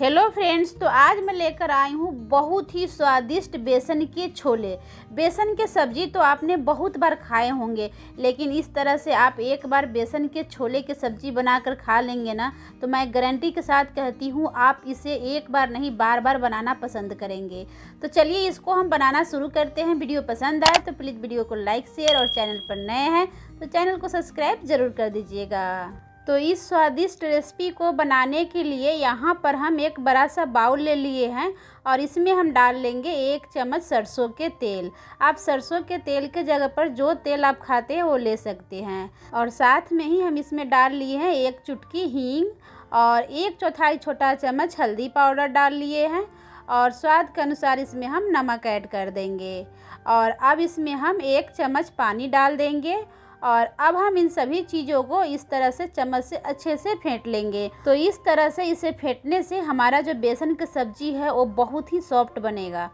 hello friends तो आज मैं लेकर आई हूँ बहुत ही स्वादिष्ट बेसन के छोले बेसन के सब्जी तो आपने बहुत बार खाए होंगे लेकिन इस तरह से आप एक बार बेसन के छोले के सब्जी बनाकर खा लेंगे ना तो मैं गारंटी के साथ कहती हूँ आप इसे एक बार नहीं बार बार बनाना पसंद करेंगे तो चलिए इसको हम बनाना शुरू करते हैं वीडियो पसंद आए तो प्लीज़ वीडियो को लाइक शेयर और चैनल पर नए हैं तो चैनल को सब्सक्राइब ज़रूर कर दीजिएगा तो इस स्वादिष्ट रेसिपी को बनाने के लिए यहाँ पर हम एक बड़ा सा बाउल ले लिए हैं और इसमें हम डाल लेंगे एक चम्मच सरसों के तेल आप सरसों के तेल के जगह पर जो तेल आप खाते हैं वो ले सकते हैं और साथ में ही हम इसमें डाल लिए हैं एक चुटकी हींग और एक चौथाई छोटा चम्मच हल्दी पाउडर डाल लिए हैं और स्वाद के अनुसार इसमें हम नमक ऐड कर देंगे और अब इसमें हम एक चम्मच पानी डाल देंगे और अब हम इन सभी चीज़ों को इस तरह से चम्मच से अच्छे से फेंट लेंगे तो इस तरह से इसे फेंटने से हमारा जो बेसन की सब्जी है वो बहुत ही सॉफ्ट बनेगा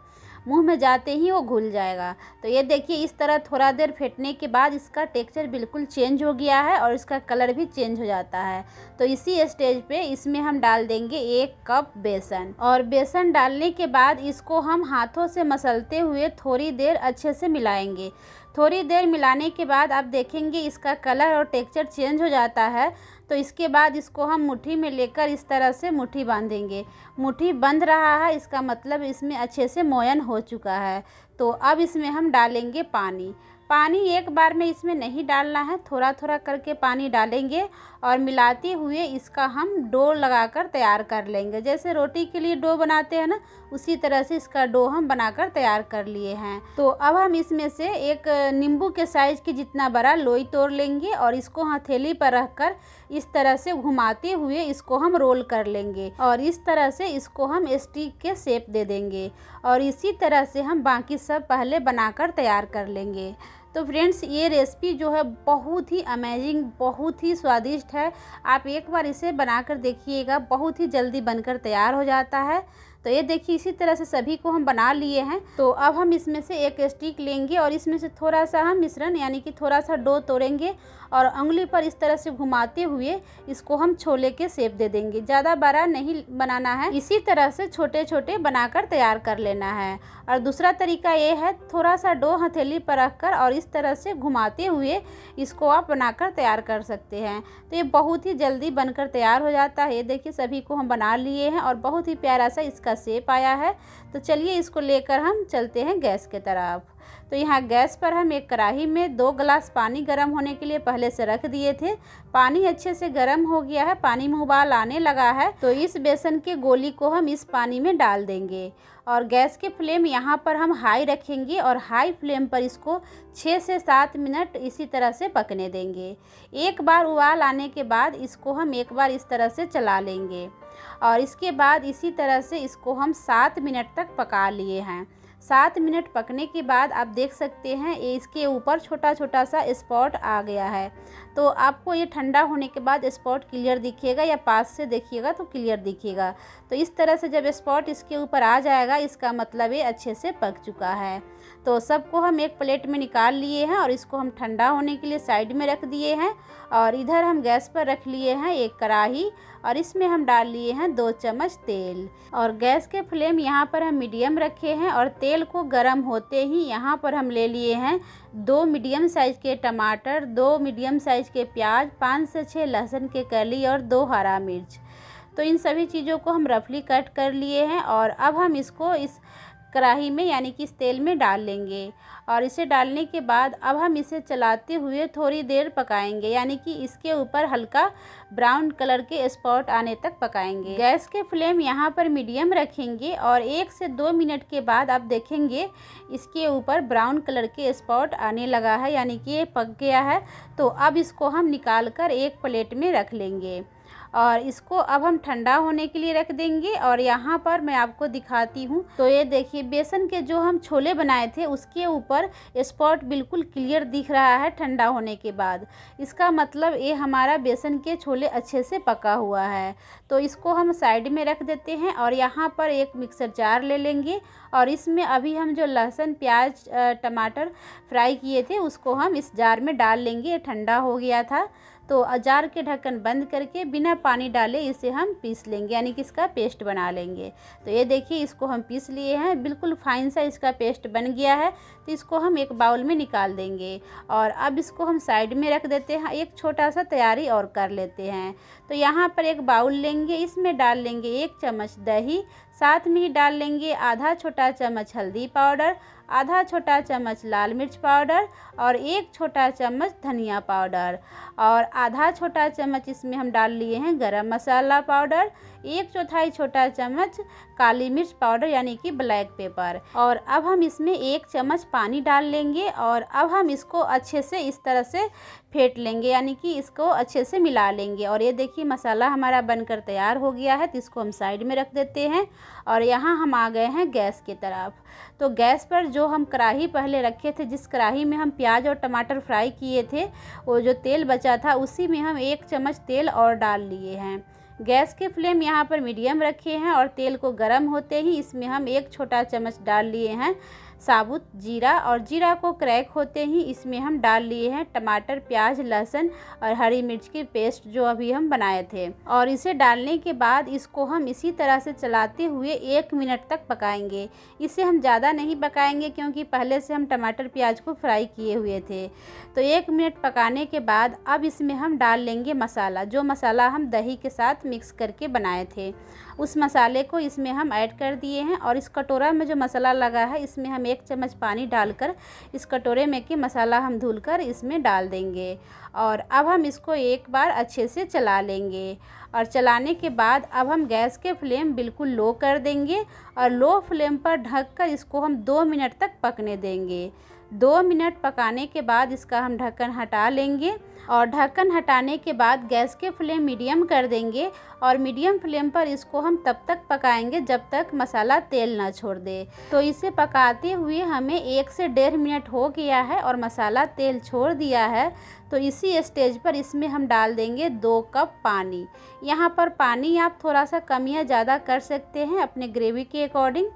मुंह में जाते ही वो घुल जाएगा तो ये देखिए इस तरह थोड़ा देर फेंटने के बाद इसका टेक्सचर बिल्कुल चेंज हो गया है और इसका कलर भी चेंज हो जाता है तो इसी स्टेज पे इसमें हम डाल देंगे एक कप बेसन और बेसन डालने के बाद इसको हम हाथों से मसलते हुए थोड़ी देर अच्छे से मिलाएँगे थोड़ी देर मिलाने के बाद आप देखेंगे इसका कलर और टेक्चर चेंज हो जाता है तो इसके बाद इसको हम मुट्ठी में लेकर इस तरह से मुट्ठी बांधेंगे मुट्ठी बंध रहा है इसका मतलब इसमें अच्छे से मोयन हो चुका है तो अब इसमें हम डालेंगे पानी पानी एक बार में इसमें नहीं डालना है थोड़ा थोड़ा करके पानी डालेंगे और मिलाते हुए इसका हम डो लगाकर तैयार कर लेंगे जैसे रोटी के लिए डो बनाते हैं ना उसी तरह से इसका डो हम बनाकर तैयार कर लिए हैं तो अब हम इसमें से एक नींबू के साइज़ के जितना बड़ा लोई तोड़ लेंगे और इसको हथेली पर रख कर इस तरह से घुमाते हुए इसको हम रोल कर लेंगे और इस तरह से इसको हम स्टिक के शेप दे देंगे और इसी तरह से हम बाकी सब पहले बनाकर तैयार कर लेंगे तो फ्रेंड्स ये रेसिपी जो है बहुत ही अमेजिंग बहुत ही स्वादिष्ट है आप एक बार इसे बनाकर देखिएगा बहुत ही जल्दी बनकर तैयार हो जाता है तो ये देखिए इसी तरह से सभी को हम बना लिए हैं तो अब हम इसमें से एक स्टिक लेंगे और इसमें से थोड़ा सा हम मिश्रण यानी कि थोड़ा सा डो तोड़ेंगे और उंगली पर इस तरह से घुमाते हुए इसको हम छोले के सेप दे देंगे ज़्यादा बड़ा नहीं बनाना है इसी तरह से छोटे छोटे बनाकर तैयार कर लेना है और दूसरा तरीका ये है थोड़ा सा डो हथेली पर रख कर और इस तरह से घुमाते हुए इसको आप बनाकर तैयार कर सकते हैं तो ये बहुत ही जल्दी बनकर तैयार हो जाता है देखिए सभी को हम बना लिए हैं और बहुत ही प्यारा सा इसका सेप आया है तो चलिए इसको लेकर हम चलते हैं गैस के तरफ तो यहाँ गैस पर हम एक कढ़ाई में दो गिलास पानी गर्म होने के लिए पहले से रख दिए थे पानी अच्छे से गर्म हो गया है पानी में उबाल आने लगा है तो इस बेसन के गोली को हम इस पानी में डाल देंगे और गैस के फ्लेम यहाँ पर हम हाई रखेंगे और हाई फ्लेम पर इसको छः से सात मिनट इसी तरह से पकने देंगे एक बार उबाल आने के बाद इसको हम एक बार इस तरह से चला लेंगे और इसके बाद इसी तरह से इसको हम सात मिनट तक पका लिए हैं सात मिनट पकने के बाद आप देख सकते हैं इसके ऊपर छोटा छोटा सा स्पॉट आ गया है तो आपको ये ठंडा होने के बाद स्पॉट क्लियर दिखिएगा या पास से देखिएगा तो क्लियर दिखिएगा तो इस तरह से जब स्पॉट इसके ऊपर आ जाएगा इसका मतलब ये अच्छे से पक चुका है तो सबको हम एक प्लेट में निकाल लिए हैं और इसको हम ठंडा होने के लिए साइड में रख दिए हैं और इधर हम गैस पर रख लिए हैं एक कढ़ाही और इसमें हम डाल लिए हैं दो चम्मच तेल और गैस के फ्लेम यहाँ पर हम मीडियम रखे हैं और तेल को गर्म होते ही यहाँ पर हम ले लिए हैं दो मीडियम साइज़ के टमाटर दो मीडियम साइज़ साइज़ के प्याज पाँच से छः लहसुन के कली और दो हरा मिर्च तो इन सभी चीज़ों को हम रफली कट कर लिए हैं और अब हम इसको इस कढ़ाई में यानी कि इस तेल में डाल लेंगे और इसे डालने के बाद अब हम इसे चलाते हुए थोड़ी देर पकाएंगे यानी कि इसके ऊपर हल्का ब्राउन कलर के स्पॉट आने तक पकाएंगे गैस के फ्लेम यहाँ पर मीडियम रखेंगे और एक से दो मिनट के बाद आप देखेंगे इसके ऊपर ब्राउन कलर के स्पॉट आने लगा है यानी कि ये पक गया है तो अब इसको हम निकाल कर एक प्लेट में रख लेंगे और इसको अब हम ठंडा होने के लिए रख देंगे और यहाँ पर मैं आपको दिखाती हूँ तो ये देखिए बेसन के जो हम छोले बनाए थे उसके ऊपर स्पॉट बिल्कुल क्लियर दिख रहा है ठंडा होने के बाद इसका मतलब ये हमारा बेसन के छोले अच्छे से पका हुआ है तो इसको हम साइड में रख देते हैं और यहाँ पर एक मिक्सर जार ले लेंगे और इसमें अभी हम जो लहसुन प्याज टमाटर फ्राई किए थे उसको हम इस जार में डाल लेंगे ठंडा हो गया था तो अजार के ढक्कन बंद करके बिना पानी डाले इसे हम पीस लेंगे यानी कि इसका पेस्ट बना लेंगे तो ये देखिए इसको हम पीस लिए हैं बिल्कुल फाइन सा इसका पेस्ट बन गया है तो इसको हम एक बाउल में निकाल देंगे और अब इसको हम साइड में रख देते हैं एक छोटा सा तैयारी और कर लेते हैं तो यहाँ पर एक बाउल लेंगे इसमें डाल लेंगे एक चम्मच दही साथ में ही डाल लेंगे आधा छोटा चम्मच हल्दी पाउडर आधा छोटा चम्मच लाल मिर्च पाउडर और एक छोटा चम्मच धनिया पाउडर और आधा छोटा चम्मच इसमें हम डाल लिए हैं गरम मसाला पाउडर एक चौथाई छोटा चम्मच काली मिर्च पाउडर यानी कि ब्लैक पेपर और अब हम इसमें एक चम्मच पानी डाल लेंगे और अब हम इसको अच्छे से इस तरह से फेंट लेंगे यानी कि इसको अच्छे से मिला लेंगे और ये देखिए मसाला हमारा बनकर तैयार हो गया है तो इसको हम साइड में रख देते हैं और यहाँ हम आ गए हैं गैस की तरफ तो गैस पर जो हम कढ़ाही पहले रखे थे जिस कढ़ाई में हम प्याज और टमाटर फ्राई किए थे वो जो तेल बचा था उसी में हम एक चम्मच तेल और डाल लिए हैं गैस के फ्लेम यहाँ पर मीडियम रखे हैं और तेल को गर्म होते ही इसमें हम एक छोटा चम्मच डाल लिए हैं साबुत जीरा और जीरा को क्रैक होते ही इसमें हम डाल लिए हैं टमाटर प्याज लहसुन और हरी मिर्च के पेस्ट जो अभी हम बनाए थे और इसे डालने के बाद इसको हम इसी तरह से चलाते हुए एक मिनट तक पकाएंगे इसे हम ज़्यादा नहीं पकाएंगे क्योंकि पहले से हम टमाटर प्याज को फ्राई किए हुए थे तो एक मिनट पकाने के बाद अब इसमें हम डाल लेंगे मसाला जो मसाला हम दही के साथ मिक्स करके बनाए थे उस मसाले को इसमें हम ऐड कर दिए हैं और इस कटोरा में जो मसाला लगा है इसमें हम एक चम्मच पानी डालकर इस कटोरे में कि मसाला हम धुल कर इसमें डाल देंगे और अब हम इसको एक बार अच्छे से चला लेंगे और चलाने के बाद अब हम गैस के फ्लेम बिल्कुल लो कर देंगे और लो फ्लेम पर ढककर इसको हम दो मिनट तक पकने देंगे दो मिनट पकाने के बाद इसका हम ढक्कन हटा लेंगे और ढक्कन हटाने के बाद गैस के फ्लेम मीडियम कर देंगे और मीडियम फ्लेम पर इसको हम तब तक पकाएंगे जब तक मसाला तेल ना छोड़ दे तो इसे पकाते हुए हमें एक से डेढ़ मिनट हो गया है और मसाला तेल छोड़ दिया है तो इसी स्टेज पर इसमें हम डाल देंगे दो कप पानी यहाँ पर पानी आप थोड़ा सा कम या ज़्यादा कर सकते हैं अपने ग्रेवी के अकॉर्डिंग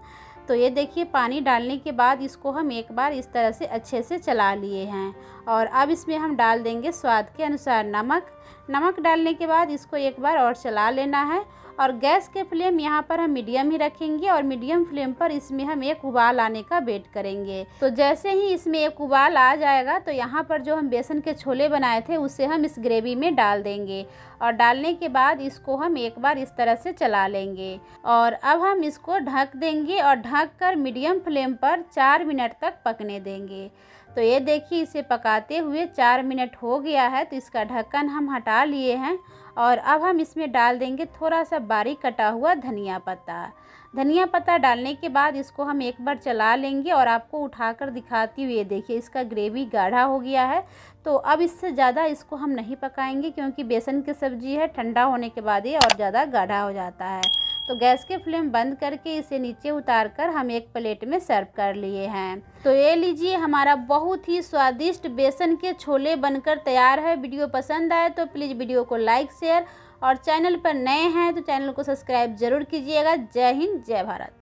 तो ये देखिए पानी डालने के बाद इसको हम एक बार इस तरह से अच्छे से चला लिए हैं और अब इसमें हम डाल देंगे स्वाद के अनुसार नमक नमक डालने के बाद इसको एक बार और चला लेना है और गैस के फ्लेम यहाँ पर हम मीडियम ही रखेंगे और मीडियम फ्लेम पर इसमें हम एक उबाल आने का वेट करेंगे तो जैसे ही इसमें एक उबाल आ जाएगा तो यहाँ पर जो हम बेसन के छोले बनाए थे उसे हम इस ग्रेवी में डाल देंगे और डालने के बाद इसको हम एक बार इस तरह से चला लेंगे और अब हम इसको ढक देंगे और ढक कर मीडियम फ्लेम पर चार मिनट तक पकने देंगे तो ये देखिए इसे पकाते हुए चार मिनट हो गया है तो इसका ढक्कन हम हटा लिए हैं और अब हम इसमें डाल देंगे थोड़ा सा बारीक कटा हुआ धनिया पत्ता धनिया पत्ता डालने के बाद इसको हम एक बार चला लेंगे और आपको उठाकर दिखाती हुई देखिए इसका ग्रेवी गाढ़ा हो गया है तो अब इससे ज़्यादा इसको हम नहीं पकाएंगे क्योंकि बेसन की सब्ज़ी है ठंडा होने के बाद ये और ज़्यादा गाढ़ा हो जाता है तो गैस के फ्लेम बंद करके इसे नीचे उतार कर हम एक प्लेट में सर्व कर लिए हैं तो ये लीजिए हमारा बहुत ही स्वादिष्ट बेसन के छोले बनकर तैयार है वीडियो पसंद आए तो प्लीज़ वीडियो को लाइक शेयर और चैनल पर नए हैं तो चैनल को सब्सक्राइब जरूर कीजिएगा जय हिंद जय भारत